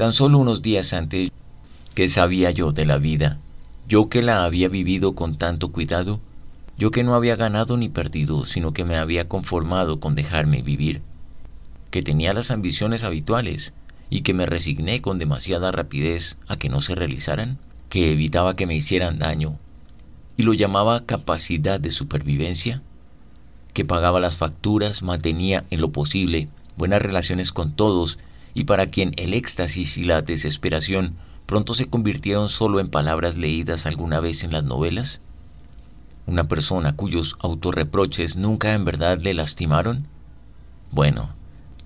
Tan solo unos días antes, que sabía yo de la vida? Yo que la había vivido con tanto cuidado, yo que no había ganado ni perdido, sino que me había conformado con dejarme vivir, que tenía las ambiciones habituales y que me resigné con demasiada rapidez a que no se realizaran, que evitaba que me hicieran daño y lo llamaba capacidad de supervivencia, que pagaba las facturas, mantenía en lo posible buenas relaciones con todos y para quien el éxtasis y la desesperación pronto se convirtieron solo en palabras leídas alguna vez en las novelas? ¿Una persona cuyos autorreproches nunca en verdad le lastimaron? Bueno,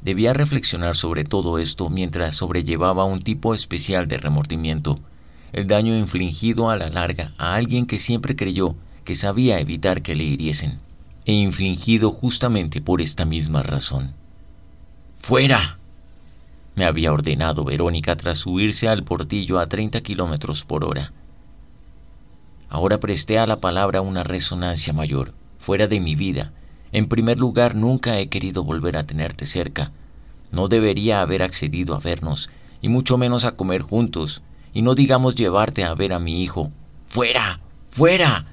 debía reflexionar sobre todo esto mientras sobrellevaba un tipo especial de remordimiento, el daño infligido a la larga a alguien que siempre creyó que sabía evitar que le hiriesen, e infligido justamente por esta misma razón. ¡Fuera! me había ordenado Verónica tras huirse al portillo a 30 kilómetros por hora. Ahora presté a la palabra una resonancia mayor, fuera de mi vida. En primer lugar, nunca he querido volver a tenerte cerca. No debería haber accedido a vernos, y mucho menos a comer juntos, y no digamos llevarte a ver a mi hijo. ¡Fuera! ¡Fuera!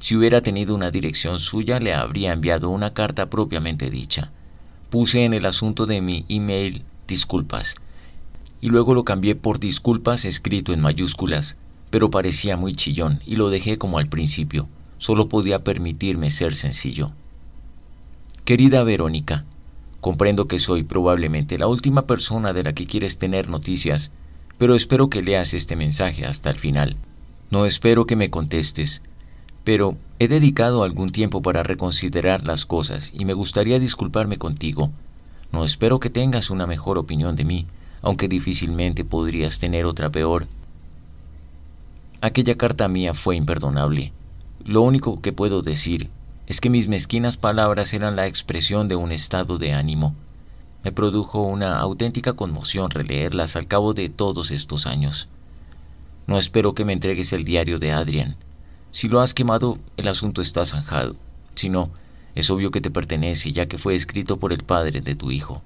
Si hubiera tenido una dirección suya, le habría enviado una carta propiamente dicha. Puse en el asunto de mi email disculpas. Y luego lo cambié por disculpas escrito en mayúsculas, pero parecía muy chillón y lo dejé como al principio. Solo podía permitirme ser sencillo. Querida Verónica, comprendo que soy probablemente la última persona de la que quieres tener noticias, pero espero que leas este mensaje hasta el final. No espero que me contestes, pero he dedicado algún tiempo para reconsiderar las cosas y me gustaría disculparme contigo no espero que tengas una mejor opinión de mí, aunque difícilmente podrías tener otra peor. Aquella carta mía fue imperdonable. Lo único que puedo decir es que mis mezquinas palabras eran la expresión de un estado de ánimo. Me produjo una auténtica conmoción releerlas al cabo de todos estos años. No espero que me entregues el diario de Adrian. Si lo has quemado, el asunto está zanjado. Si no, es obvio que te pertenece ya que fue escrito por el padre de tu hijo.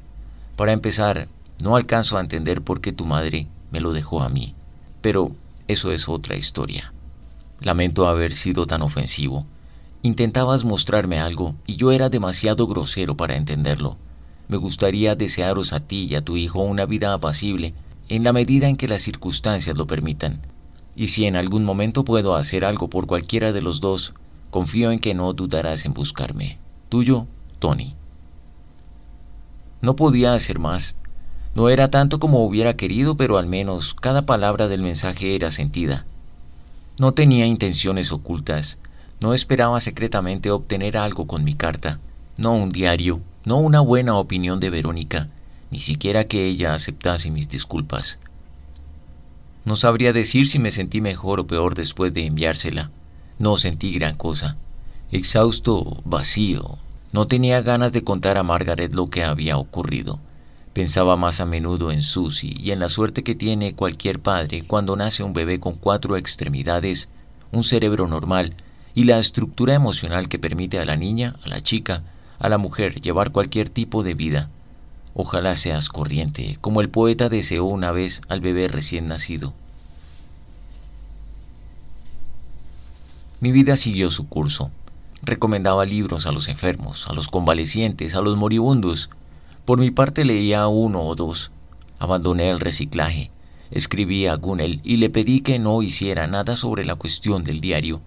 Para empezar, no alcanzo a entender por qué tu madre me lo dejó a mí, pero eso es otra historia. Lamento haber sido tan ofensivo. Intentabas mostrarme algo y yo era demasiado grosero para entenderlo. Me gustaría desearos a ti y a tu hijo una vida apacible en la medida en que las circunstancias lo permitan. Y si en algún momento puedo hacer algo por cualquiera de los dos, Confío en que no dudarás en buscarme. Tuyo, Tony. No podía hacer más. No era tanto como hubiera querido, pero al menos cada palabra del mensaje era sentida. No tenía intenciones ocultas. No esperaba secretamente obtener algo con mi carta. No un diario, no una buena opinión de Verónica, ni siquiera que ella aceptase mis disculpas. No sabría decir si me sentí mejor o peor después de enviársela. No sentí gran cosa. Exhausto, vacío. No tenía ganas de contar a Margaret lo que había ocurrido. Pensaba más a menudo en Susie y en la suerte que tiene cualquier padre cuando nace un bebé con cuatro extremidades, un cerebro normal y la estructura emocional que permite a la niña, a la chica, a la mujer llevar cualquier tipo de vida. Ojalá seas corriente, como el poeta deseó una vez al bebé recién nacido. Mi vida siguió su curso. Recomendaba libros a los enfermos, a los convalecientes, a los moribundos. Por mi parte leía uno o dos. Abandoné el reciclaje. Escribí a Gunnel y le pedí que no hiciera nada sobre la cuestión del diario.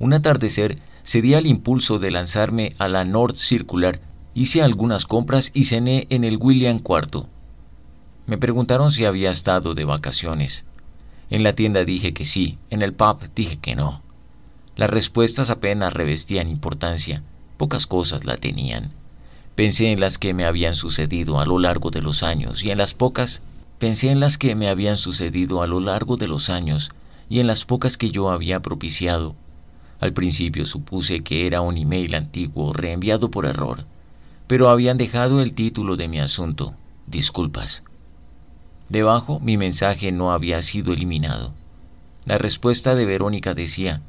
Un atardecer cedí al impulso de lanzarme a la North Circular, hice algunas compras y cené en el William Cuarto. Me preguntaron si había estado de vacaciones. En la tienda dije que sí, en el pub dije que no. Las respuestas apenas revestían importancia, pocas cosas la tenían. Pensé en las que me habían sucedido a lo largo de los años y en las pocas, pensé en las que me habían sucedido a lo largo de los años y en las pocas que yo había propiciado. Al principio supuse que era un email antiguo reenviado por error, pero habían dejado el título de mi asunto, disculpas. Debajo mi mensaje no había sido eliminado. La respuesta de Verónica decía,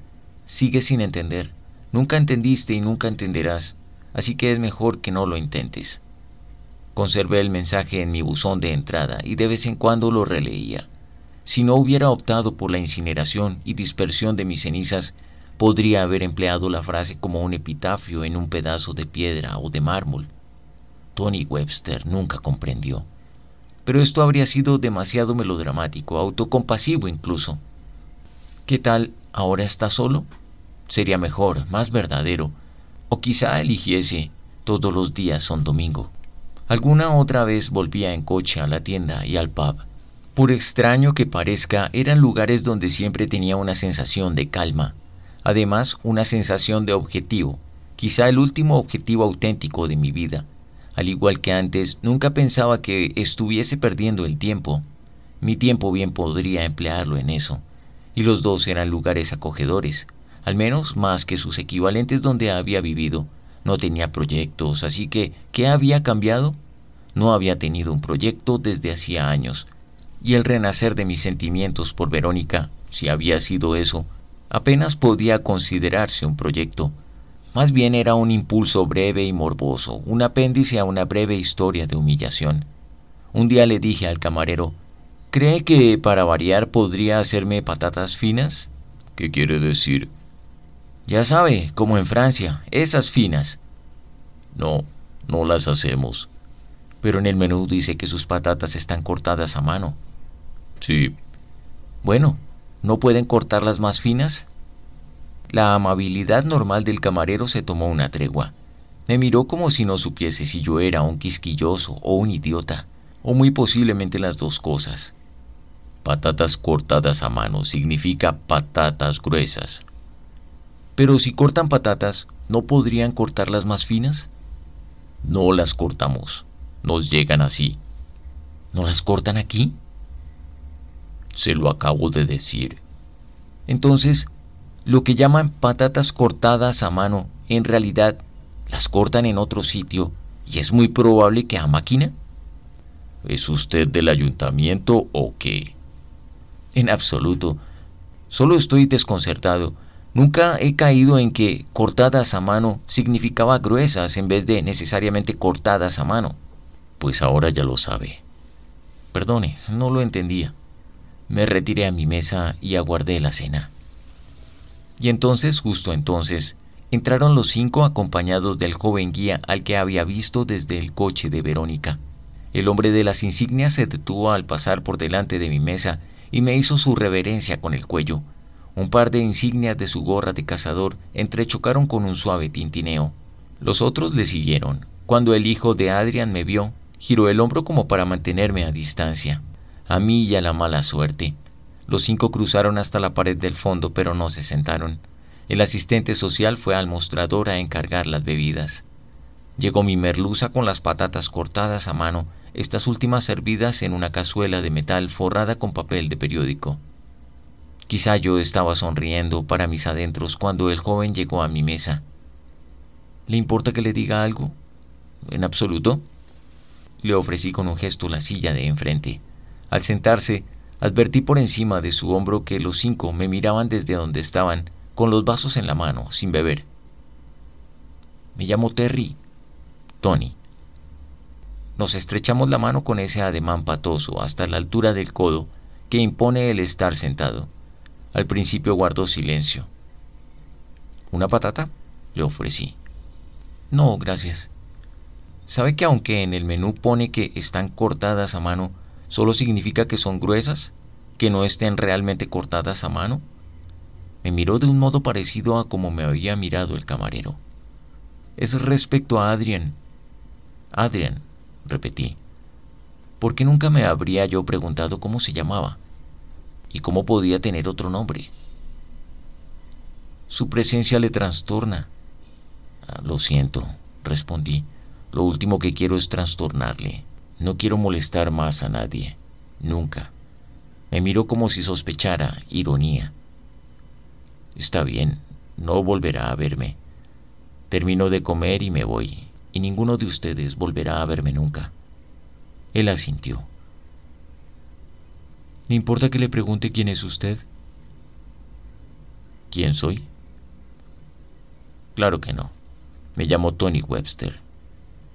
Sigue sin entender. Nunca entendiste y nunca entenderás, así que es mejor que no lo intentes. Conservé el mensaje en mi buzón de entrada y de vez en cuando lo releía. Si no hubiera optado por la incineración y dispersión de mis cenizas, podría haber empleado la frase como un epitafio en un pedazo de piedra o de mármol. Tony Webster nunca comprendió. Pero esto habría sido demasiado melodramático, autocompasivo incluso. ¿Qué tal ahora está solo? Sería mejor, más verdadero. O quizá eligiese, todos los días son domingo. Alguna otra vez volvía en coche a la tienda y al pub. Por extraño que parezca, eran lugares donde siempre tenía una sensación de calma, además una sensación de objetivo, quizá el último objetivo auténtico de mi vida. Al igual que antes, nunca pensaba que estuviese perdiendo el tiempo. Mi tiempo bien podría emplearlo en eso y los dos eran lugares acogedores, al menos más que sus equivalentes donde había vivido. No tenía proyectos, así que, ¿qué había cambiado? No había tenido un proyecto desde hacía años, y el renacer de mis sentimientos por Verónica, si había sido eso, apenas podía considerarse un proyecto. Más bien era un impulso breve y morboso, un apéndice a una breve historia de humillación. Un día le dije al camarero, ¿Cree que para variar podría hacerme patatas finas? ¿Qué quiere decir? Ya sabe, como en Francia, esas finas. No, no las hacemos. Pero en el menú dice que sus patatas están cortadas a mano. Sí. Bueno, ¿no pueden cortarlas más finas? La amabilidad normal del camarero se tomó una tregua. Me miró como si no supiese si yo era un quisquilloso o un idiota, o muy posiblemente las dos cosas. Patatas cortadas a mano significa patatas gruesas. Pero si cortan patatas, ¿no podrían cortarlas más finas? No las cortamos, nos llegan así. ¿No las cortan aquí? Se lo acabo de decir. Entonces, lo que llaman patatas cortadas a mano, en realidad las cortan en otro sitio y es muy probable que a máquina. ¿Es usted del ayuntamiento o qué? En absoluto. Solo estoy desconcertado. Nunca he caído en que cortadas a mano significaba gruesas en vez de necesariamente cortadas a mano. Pues ahora ya lo sabe. Perdone, no lo entendía. Me retiré a mi mesa y aguardé la cena. Y entonces, justo entonces, entraron los cinco acompañados del joven guía al que había visto desde el coche de Verónica. El hombre de las insignias se detuvo al pasar por delante de mi mesa y me hizo su reverencia con el cuello. Un par de insignias de su gorra de cazador entrechocaron con un suave tintineo. Los otros le siguieron. Cuando el hijo de Adrian me vio, giró el hombro como para mantenerme a distancia. A mí y a la mala suerte. Los cinco cruzaron hasta la pared del fondo, pero no se sentaron. El asistente social fue al mostrador a encargar las bebidas. Llegó mi merluza con las patatas cortadas a mano estas últimas servidas en una cazuela de metal forrada con papel de periódico. Quizá yo estaba sonriendo para mis adentros cuando el joven llegó a mi mesa. ¿Le importa que le diga algo? En absoluto. Le ofrecí con un gesto la silla de enfrente. Al sentarse, advertí por encima de su hombro que los cinco me miraban desde donde estaban, con los vasos en la mano, sin beber. Me llamo Terry. Tony. Nos estrechamos la mano con ese ademán patoso hasta la altura del codo que impone el estar sentado. Al principio guardó silencio. ¿Una patata? le ofrecí. No, gracias. ¿Sabe que aunque en el menú pone que están cortadas a mano, solo significa que son gruesas? ¿Que no estén realmente cortadas a mano? Me miró de un modo parecido a como me había mirado el camarero. Es respecto a Adrián. Adrián, repetí, porque nunca me habría yo preguntado cómo se llamaba y cómo podía tener otro nombre. Su presencia le trastorna. Ah, lo siento, respondí. Lo último que quiero es trastornarle. No quiero molestar más a nadie. Nunca. Me miró como si sospechara ironía. Está bien, no volverá a verme. Termino de comer y me voy y ninguno de ustedes volverá a verme nunca. Él asintió. ¿Le importa que le pregunte quién es usted? ¿Quién soy? Claro que no. Me llamo Tony Webster.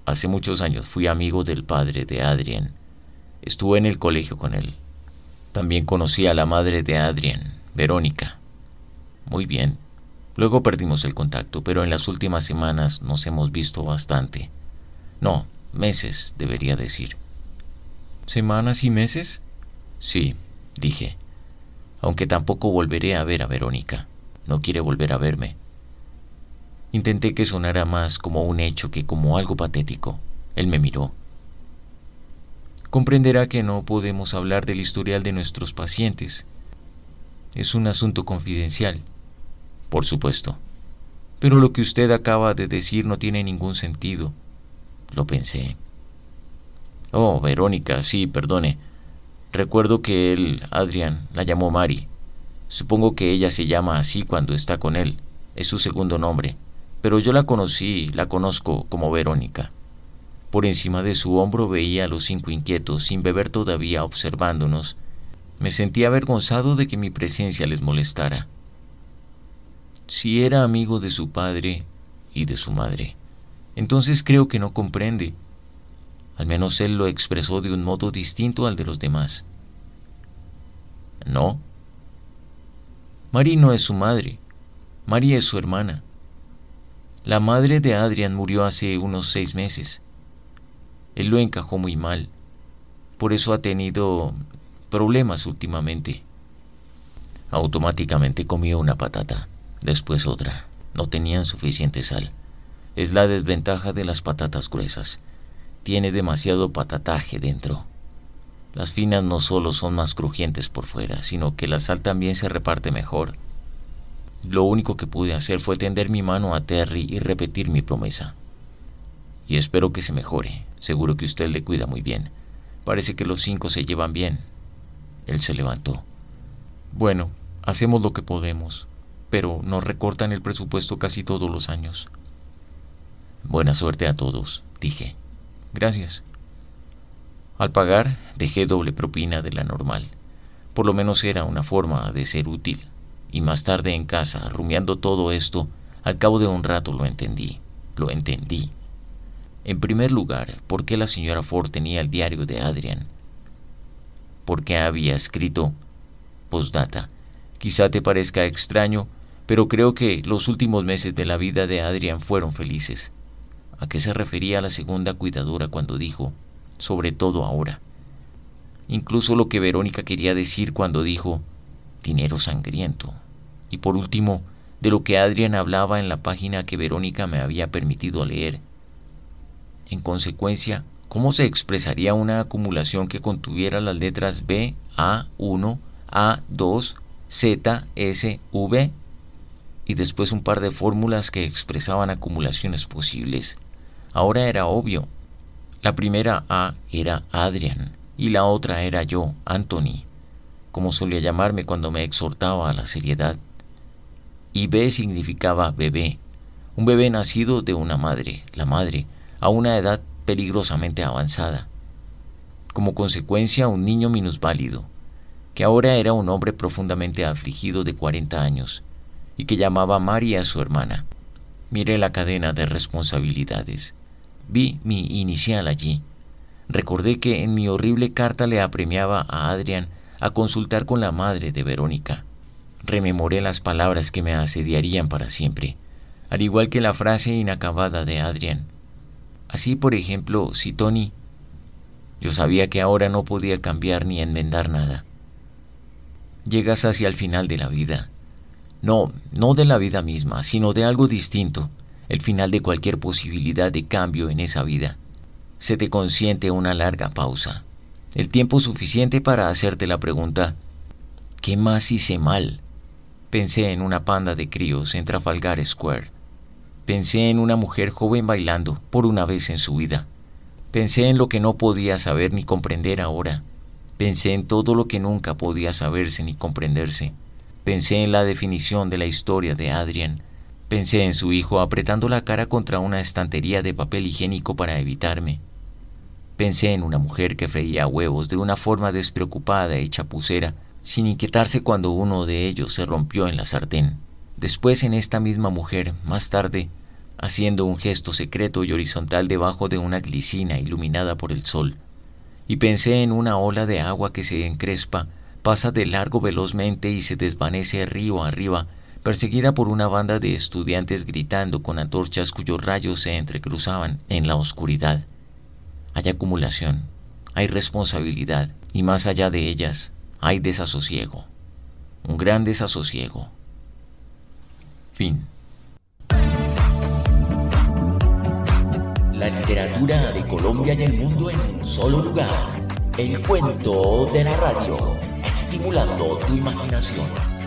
Hace muchos años fui amigo del padre de Adrian. Estuve en el colegio con él. También conocí a la madre de Adrian, Verónica. Muy bien, Luego perdimos el contacto, pero en las últimas semanas nos hemos visto bastante. No, meses, debería decir. ¿Semanas y meses? Sí, dije. Aunque tampoco volveré a ver a Verónica. No quiere volver a verme. Intenté que sonara más como un hecho que como algo patético. Él me miró. Comprenderá que no podemos hablar del historial de nuestros pacientes. Es un asunto confidencial. Por supuesto. Pero lo que usted acaba de decir no tiene ningún sentido. Lo pensé. Oh, Verónica, sí, perdone. Recuerdo que él, Adrián, la llamó Mari. Supongo que ella se llama así cuando está con él. Es su segundo nombre. Pero yo la conocí, la conozco como Verónica. Por encima de su hombro veía a los cinco inquietos, sin beber todavía, observándonos. Me sentía avergonzado de que mi presencia les molestara si era amigo de su padre y de su madre. Entonces creo que no comprende. Al menos él lo expresó de un modo distinto al de los demás. No. Mari no es su madre. María es su hermana. La madre de Adrian murió hace unos seis meses. Él lo encajó muy mal. Por eso ha tenido problemas últimamente. Automáticamente comió una patata después otra. No tenían suficiente sal. Es la desventaja de las patatas gruesas. Tiene demasiado patataje dentro. Las finas no solo son más crujientes por fuera, sino que la sal también se reparte mejor. Lo único que pude hacer fue tender mi mano a Terry y repetir mi promesa. Y espero que se mejore. Seguro que usted le cuida muy bien. Parece que los cinco se llevan bien. Él se levantó. Bueno, hacemos lo que podemos pero nos recortan el presupuesto casi todos los años. Buena suerte a todos, dije. Gracias. Al pagar, dejé doble propina de la normal. Por lo menos era una forma de ser útil. Y más tarde en casa, rumiando todo esto, al cabo de un rato lo entendí. Lo entendí. En primer lugar, ¿por qué la señora Ford tenía el diario de Adrian? Porque había escrito Postdata. Quizá te parezca extraño, pero creo que los últimos meses de la vida de Adrián fueron felices. ¿A qué se refería la segunda cuidadora cuando dijo, sobre todo ahora? Incluso lo que Verónica quería decir cuando dijo, dinero sangriento. Y por último, de lo que Adrián hablaba en la página que Verónica me había permitido leer. En consecuencia, ¿cómo se expresaría una acumulación que contuviera las letras B, A, 1, A, 2, Z, S, V? y después un par de fórmulas que expresaban acumulaciones posibles. Ahora era obvio. La primera A era Adrian y la otra era yo, Anthony, como solía llamarme cuando me exhortaba a la seriedad. Y B significaba bebé, un bebé nacido de una madre, la madre, a una edad peligrosamente avanzada. Como consecuencia, un niño minusválido, que ahora era un hombre profundamente afligido de 40 años, y que llamaba Mari a su hermana. Miré la cadena de responsabilidades. Vi mi inicial allí. Recordé que en mi horrible carta le apremiaba a Adrián a consultar con la madre de Verónica. Rememoré las palabras que me asediarían para siempre, al igual que la frase inacabada de Adrián. Así, por ejemplo, si Tony... Yo sabía que ahora no podía cambiar ni enmendar nada. Llegas hacia el final de la vida, no, no de la vida misma, sino de algo distinto, el final de cualquier posibilidad de cambio en esa vida. Se te consiente una larga pausa, el tiempo suficiente para hacerte la pregunta, ¿qué más hice mal? Pensé en una panda de críos en Trafalgar Square. Pensé en una mujer joven bailando por una vez en su vida. Pensé en lo que no podía saber ni comprender ahora. Pensé en todo lo que nunca podía saberse ni comprenderse. Pensé en la definición de la historia de Adrian. Pensé en su hijo apretando la cara contra una estantería de papel higiénico para evitarme. Pensé en una mujer que freía huevos de una forma despreocupada y chapucera, sin inquietarse cuando uno de ellos se rompió en la sartén. Después en esta misma mujer, más tarde, haciendo un gesto secreto y horizontal debajo de una glicina iluminada por el sol. Y pensé en una ola de agua que se encrespa pasa de largo velozmente y se desvanece río arriba, perseguida por una banda de estudiantes gritando con antorchas cuyos rayos se entrecruzaban en la oscuridad. Hay acumulación, hay responsabilidad, y más allá de ellas, hay desasosiego. Un gran desasosiego. Fin. La literatura de Colombia y el mundo en un solo lugar. El cuento de la radio estimulando tu imaginación.